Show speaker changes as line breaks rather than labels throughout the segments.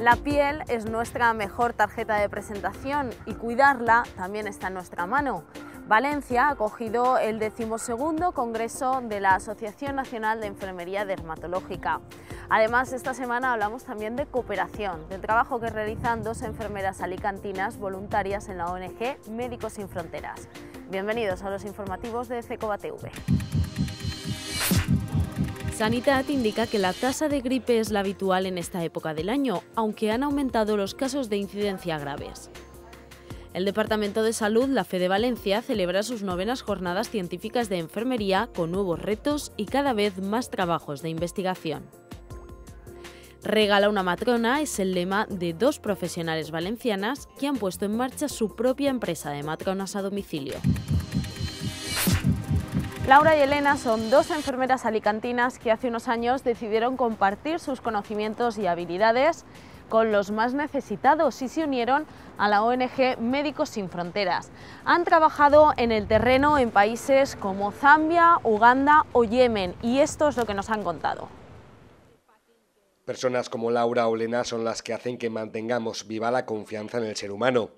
La piel es nuestra mejor tarjeta de presentación y cuidarla también está en nuestra mano. Valencia ha acogido el decimosegundo Congreso de la Asociación Nacional de Enfermería Dermatológica. Además, esta semana hablamos también de cooperación, del trabajo que realizan dos enfermeras alicantinas voluntarias en la ONG Médicos Sin Fronteras. Bienvenidos a los informativos de CeCoBa TV. Sanidad indica que la tasa de gripe es la habitual en esta época del año, aunque han aumentado los casos de incidencia graves. El Departamento de Salud, la Fe de Valencia, celebra sus novenas jornadas científicas de enfermería con nuevos retos y cada vez más trabajos de investigación. Regala una matrona es el lema de dos profesionales valencianas que han puesto en marcha su propia empresa de matronas a domicilio. Laura y Elena son dos enfermeras alicantinas que hace unos años decidieron compartir sus conocimientos y habilidades con los más necesitados y se unieron a la ONG Médicos Sin Fronteras. Han trabajado en el terreno en países como Zambia, Uganda o Yemen y esto es lo que nos han contado.
Personas como Laura o Lena son las que hacen que mantengamos viva la confianza en el ser humano.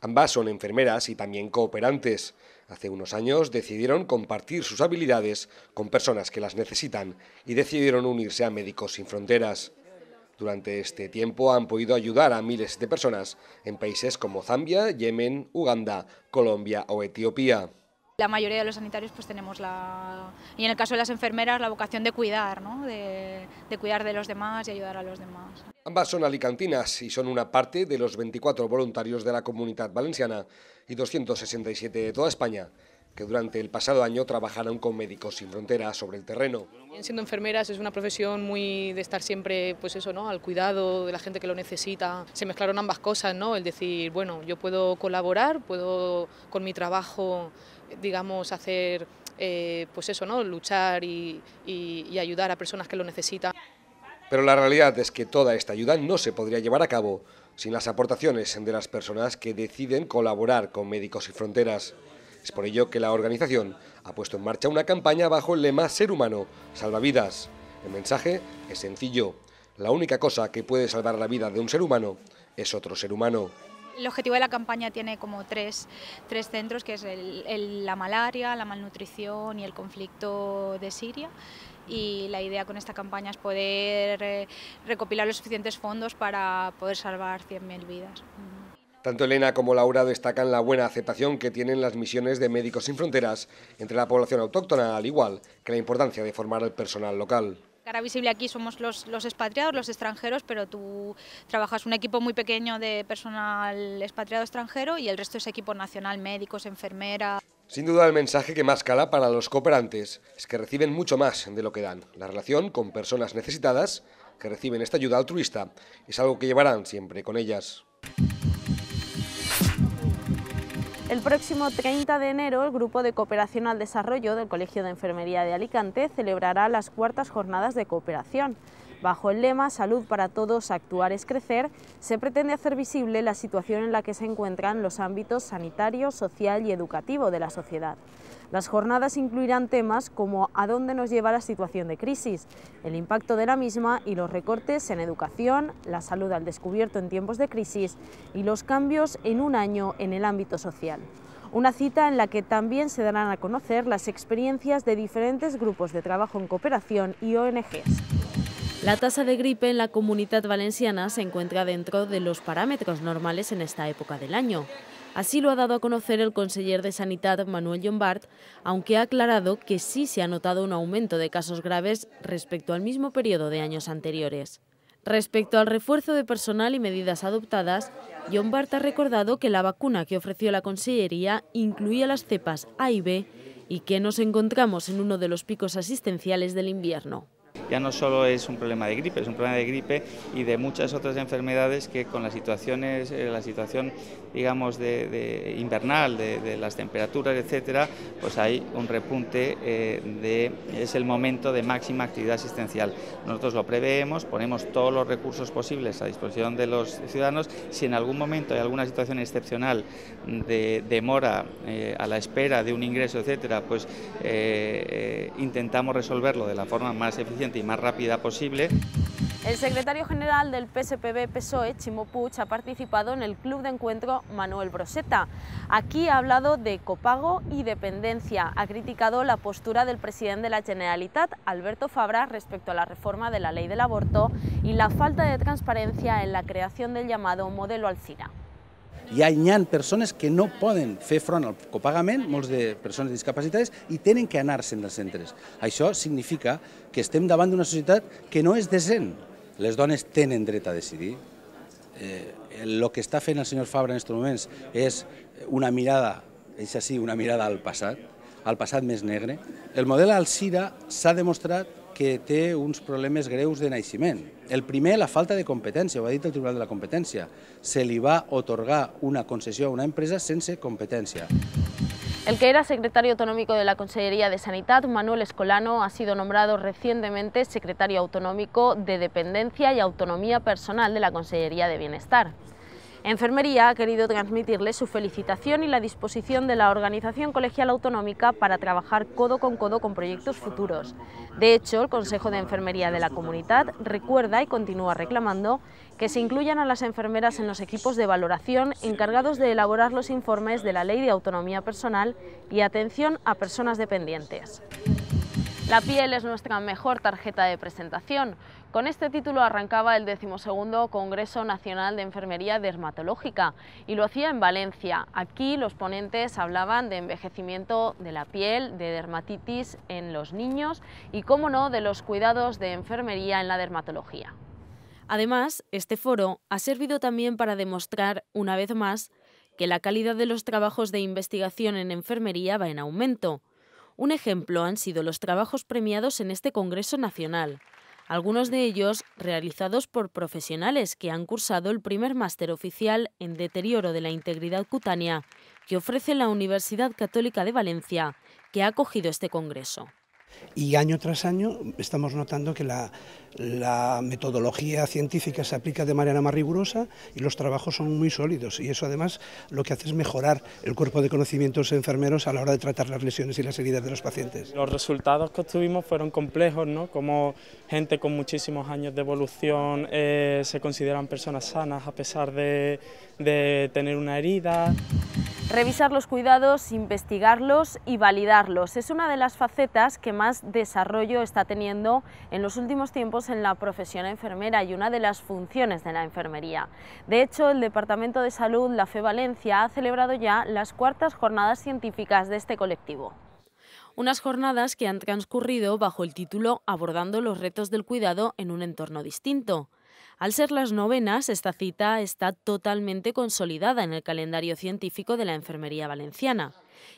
Ambas son enfermeras y también cooperantes. Hace unos años decidieron compartir sus habilidades con personas que las necesitan y decidieron unirse a Médicos Sin Fronteras. Durante este tiempo han podido ayudar a miles de personas en países como Zambia, Yemen, Uganda, Colombia o Etiopía.
La mayoría de los sanitarios pues tenemos la, y en el caso de las enfermeras, la vocación de cuidar, de, cuidar de los demás y ayudar a los demás.
Ambas son alicantinas y son una parte de los 24 voluntarios de la Comunidad Valenciana y 267 de toda España que durante el pasado año trabajaron con Médicos Sin Fronteras sobre el terreno.
Siendo enfermeras es una profesión muy de estar siempre pues eso, ¿no? al cuidado de la gente que lo necesita. Se mezclaron ambas cosas, ¿no? el decir, bueno, yo puedo colaborar, puedo con mi trabajo digamos, hacer, eh, pues eso, ¿no? Luchar y, ayudar a personas que lo necesitan.
Pero la realidad es que toda esta ayuda no se podría llevar a cabo sin las aportaciones de las personas que deciden colaborar con Médicos y Fronteras. Es por ello que la organización ha puesto en marcha una campaña bajo el lema Ser humano, salva vidas. El mensaje es sencillo. La única cosa que puede salvar la vida de un ser humano es otro ser humano
el objetivo de la campaña tiene como tres, centros, que es la malaria, la malnutrición y el conflicto de Siria y la idea con esta campaña es poder eh, recopilar los suficientes fondos para poder salvar 100.000 vidas.
Tanto Elena como Laura destacan la buena aceptación que tienen las misiones de Médicos Sin Fronteras entre la población autóctona, al igual que la importancia de formar al personal local
cara visible aquí somos los, los, expatriados, los extranjeros, pero tú trabajas un equipo muy pequeño de personal expatriado extranjero y el resto es equipo nacional, médicos, enfermeras.
Sin duda el mensaje que más cala para los cooperantes es que reciben mucho más de lo que dan. La relación con personas necesitadas que reciben esta ayuda altruista es algo que llevarán siempre con ellas.
El próximo 30 de enero, el Grupo de Cooperación al Desarrollo del Colegio de Enfermería de Alicante celebrará las cuartas jornadas de cooperación. Bajo el lema Salud para todos, actuar es crecer, se pretende hacer visible la situación en la que se encuentran los ámbitos sanitario, social y educativo de la sociedad. Las jornadas incluirán temas como a dónde nos lleva la situación de crisis, el impacto de la misma y los recortes en educación, la salud al descubierto en tiempos de crisis y los cambios en un año en el ámbito social. Una cita en la que también se darán a conocer las experiencias de diferentes grupos de trabajo en cooperación y ONGs. La tasa de gripe en la comunidad valenciana se encuentra dentro de los parámetros normales en esta época del año. Así lo ha dado a conocer el conseller de Sanidad, Manuel Lombard, aunque ha aclarado que sí se ha notado un aumento de casos graves respecto al mismo periodo de años anteriores. Respecto al refuerzo de personal y medidas adoptadas, Lombard ha recordado que la vacuna que ofreció la Consellería incluía las cepas A y B y que nos encontramos en uno de los picos asistenciales del invierno
ya no solo es un problema de gripe, es un problema de gripe y de muchas otras enfermedades que con las situaciones, eh, la situación, digamos, de, invernal, de, las temperaturas, etcétera, pues hay un repunte eh, de es el momento de máxima actividad asistencial. Nosotros lo preveemos, ponemos todos los recursos posibles a disposición de los ciudadanos. Si en algún momento hay alguna situación excepcional de demora eh, a la espera de un ingreso, etcétera, pues intentamos resolverlo de la forma más eficiente y más rápida posible.
El secretario general del PSPB-PSOE, Chimo Puig, ha participado en el club de encuentro Manuel Broseta. Aquí ha hablado de copago y dependencia. Ha criticado la postura del presidente de la Generalitat, Alberto Fabra, respecto a la reforma de la ley del aborto y la falta de transparencia en la creación del llamado modelo Alcina.
Hi ha, hi ha persones que no poden fer front al copagament, molts de persones discapacitades, i tenen que anar-se'n dels centres. Això significa que estem davant d'una societat que no és decent. Les dones tenen dret a decidir. Eh, el que està fent el senyor Fabra en aquests moments és una mirada, és així, una mirada al passat, al passat més negre. El model Alcira s'ha demostrat que té unos problemas greus de naixement. El primer, la falta de competencia, ho ha el Tribunal de la Competencia. Se le va otorgar una concesión a una empresa sense competencia.
El que era secretario autonómico de la Consellería de Sanidad, Manuel Escolano, ha sido nombrado recientemente secretario autonómico de Dependencia y Autonomía Personal de la Consellería de Bienestar. Enfermería ha querido transmitirle su felicitación y la disposición de la Organización Colegial Autonómica para trabajar codo con codo con proyectos futuros. De hecho, el Consejo de Enfermería de la Comunidad recuerda y continúa reclamando que se incluyan a las enfermeras en los equipos de valoración encargados de elaborar los informes de la Ley de Autonomía Personal y Atención a Personas Dependientes. La piel es nuestra mejor tarjeta de presentación. Con este título arrancaba el 12 Congreso Nacional de Enfermería Dermatológica y lo hacía en Valencia. Aquí los ponentes hablaban de envejecimiento de la piel, de dermatitis en los niños y, cómo no, de los cuidados de enfermería en la dermatología. Además, este foro ha servido también para demostrar, una vez más, que la calidad de los trabajos de investigación en enfermería va en aumento un ejemplo han sido los trabajos premiados en este Congreso Nacional, algunos de ellos realizados por profesionales que han cursado el primer máster oficial en deterioro de la integridad cutánea que ofrece la Universidad Católica de Valencia, que ha acogido este Congreso.
Y año tras año estamos notando que la, metodología científica se aplica de manera más rigurosa y los trabajos son muy sólidos. Y eso además lo que hace es mejorar el cuerpo de conocimientos enfermeros a la hora de tratar las lesiones y las
heridas de los pacientes. Los resultados que obtuvimos fueron complejos, ¿no? Como gente con muchísimos años de evolución eh, se consideran personas sanas a pesar de, de
tener una herida.
Revisar los cuidados, investigarlos y validarlos es una de las facetas que más desarrollo está teniendo en los últimos tiempos en la profesión enfermera y una de las funciones de la enfermería. De hecho, el Departamento de Salud, la FE Valencia, ha celebrado ya las cuartas jornadas científicas de este colectivo unas jornadas que han transcurrido bajo el título Abordando los retos del cuidado en un entorno distinto. Al ser las novenas, esta cita está totalmente consolidada en el calendario científico de la Enfermería Valenciana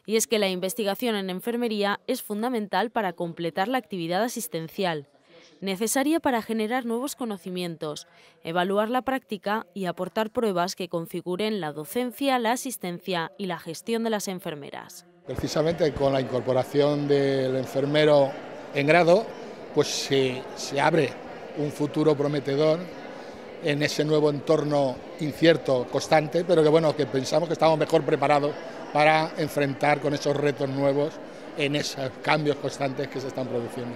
y es que la investigación en enfermería es fundamental para completar la actividad asistencial, necesaria para generar nuevos conocimientos, evaluar la práctica y aportar pruebas que configuren la docencia, la asistencia y la gestión de las enfermeras.
Precisamente con la
incorporación del enfermero en grado, pues se, se abre un futuro prometedor en ese nuevo entorno incierto, constante, pero que bueno, que pensamos que estamos mejor preparados para enfrentar con esos retos nuevos en esos cambios constantes que se están produciendo.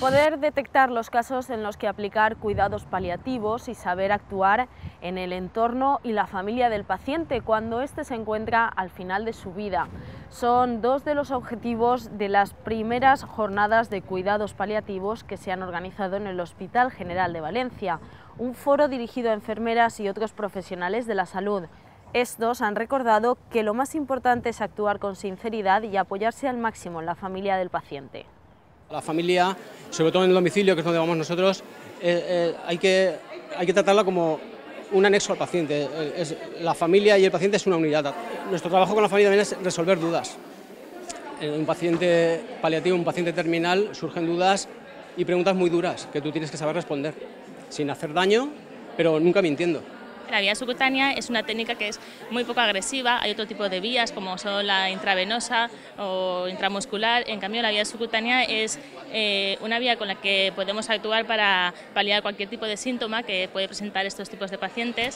Poder detectar los casos en los que aplicar cuidados paliativos y saber actuar en el entorno y la familia del paciente cuando éste se encuentra al final de su vida. Son dos de los objetivos de las primeras jornadas de cuidados paliativos que se han organizado en el Hospital General de Valencia, un foro dirigido a enfermeras y otros profesionales de la salud. Estos han recordado que lo más importante es actuar con sinceridad y apoyarse al máximo en la familia del paciente. La familia, sobre todo en el domicilio, que es donde vamos nosotros, eh, eh, hay, que, hay que tratarla como un anexo al paciente. Eh, la familia y el paciente es una unidad. Nuestro trabajo con la familia también es resolver dudas. En un paciente paliativo, un paciente terminal, surgen dudas y preguntas muy duras que tú tienes que saber responder, sin hacer daño, pero nunca mintiendo. La vía subcutánea es una técnica que es muy poco agresiva, hay otro tipo de vías como son la intravenosa o intramuscular, en cambio la vía subcutánea es eh, una vía con la que podemos actuar para paliar cualquier tipo de síntoma que puede presentar estos tipos de pacientes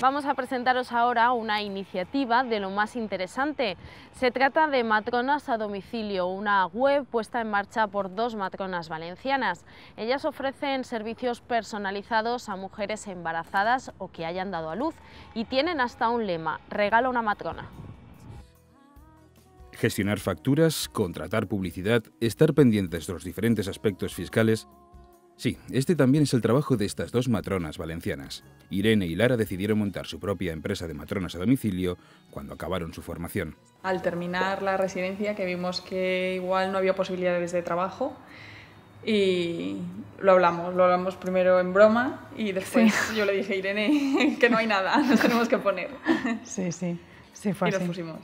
Vamos a presentaros ahora una iniciativa de lo más interesante. Se trata de Matronas a Domicilio, una web puesta en marcha por dos matronas valencianas. Ellas ofrecen servicios personalizados a mujeres embarazadas o que hayan dado a luz y tienen hasta un lema, regala una matrona.
Gestionar facturas, contratar publicidad, estar pendientes de los diferentes aspectos fiscales Sí, este también es el trabajo de estas dos matronas valencianas. Irene y Lara decidieron montar su propia empresa de matronas a domicilio cuando acabaron su formación.
Al terminar la residencia, que vimos que igual no había posibilidades de trabajo, y lo hablamos, lo hablamos primero en broma y después yo le dije a Irene que no hay nada, nos tenemos que poner. Sí, sí, sí fue y pusimos.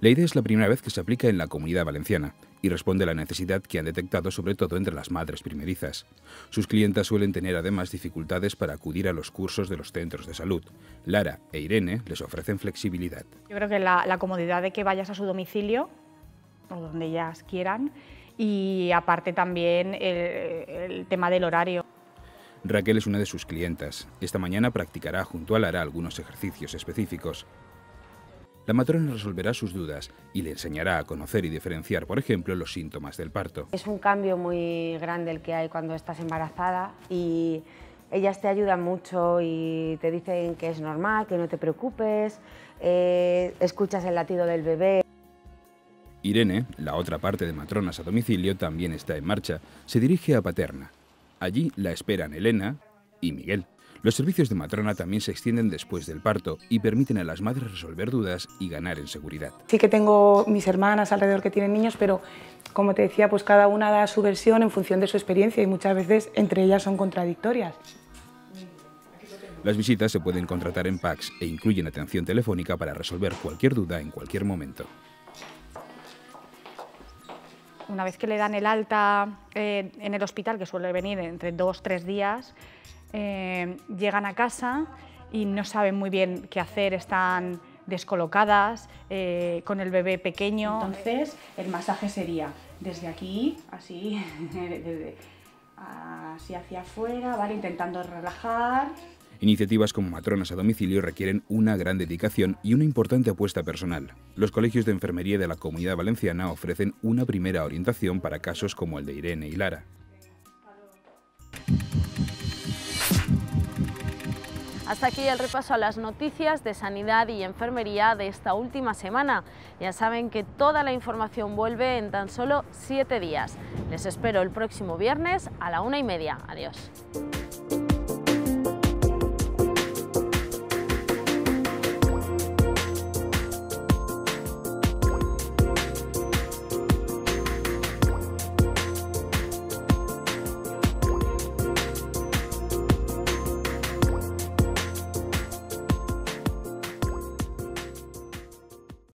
La idea es la primera vez que se aplica en la comunidad valenciana y responde a la necesidad que han detectado sobre todo entre las madres primerizas. Sus clientas suelen tener además dificultades para acudir a los cursos de los centros de salud. Lara e Irene les ofrecen flexibilidad.
Yo creo que la, comodidad de que vayas a su domicilio o donde ellas quieran y aparte también el, el tema del horario.
Raquel es una de sus clientas. Esta mañana practicará junto a Lara algunos ejercicios específicos. La matrona resolverá sus dudas y le enseñará a conocer y diferenciar, por ejemplo, los síntomas del parto.
Es un cambio muy grande el que hay cuando estás embarazada y ellas te ayudan mucho y te dicen que es normal, que no te preocupes, eh, escuchas el latido del bebé.
Irene, la otra parte de matronas a domicilio, también está en marcha. Se dirige a Paterna. Allí la esperan Elena y Miguel. Los servicios de matrona también se extienden después del parto y permiten a las madres resolver dudas y ganar en seguridad. Sí que tengo mis hermanas alrededor que tienen niños, pero como te decía, pues cada una da su versión en función de su experiencia y muchas veces entre ellas son contradictorias. Las visitas se pueden contratar en packs e incluyen atención telefónica para resolver cualquier duda en cualquier momento.
Una vez que le dan el alta eh, en el hospital, que suele venir entre dos, tres días, eh, llegan a casa y no saben muy bien qué hacer, están descolocadas, eh, con el bebé pequeño. Entonces, el masaje sería desde aquí, así, así hacia afuera, intentando relajar.
Iniciativas como matronas a domicilio requieren una gran dedicación y una importante apuesta personal. Los colegios de enfermería de la Comunidad Valenciana ofrecen una primera orientación para casos como el de Irene y Lara.
Hasta aquí el repaso a las noticias de sanidad y enfermería de esta última semana. Ya saben que toda la información vuelve en tan solo siete días. Les espero el próximo viernes a la una y media. Adiós.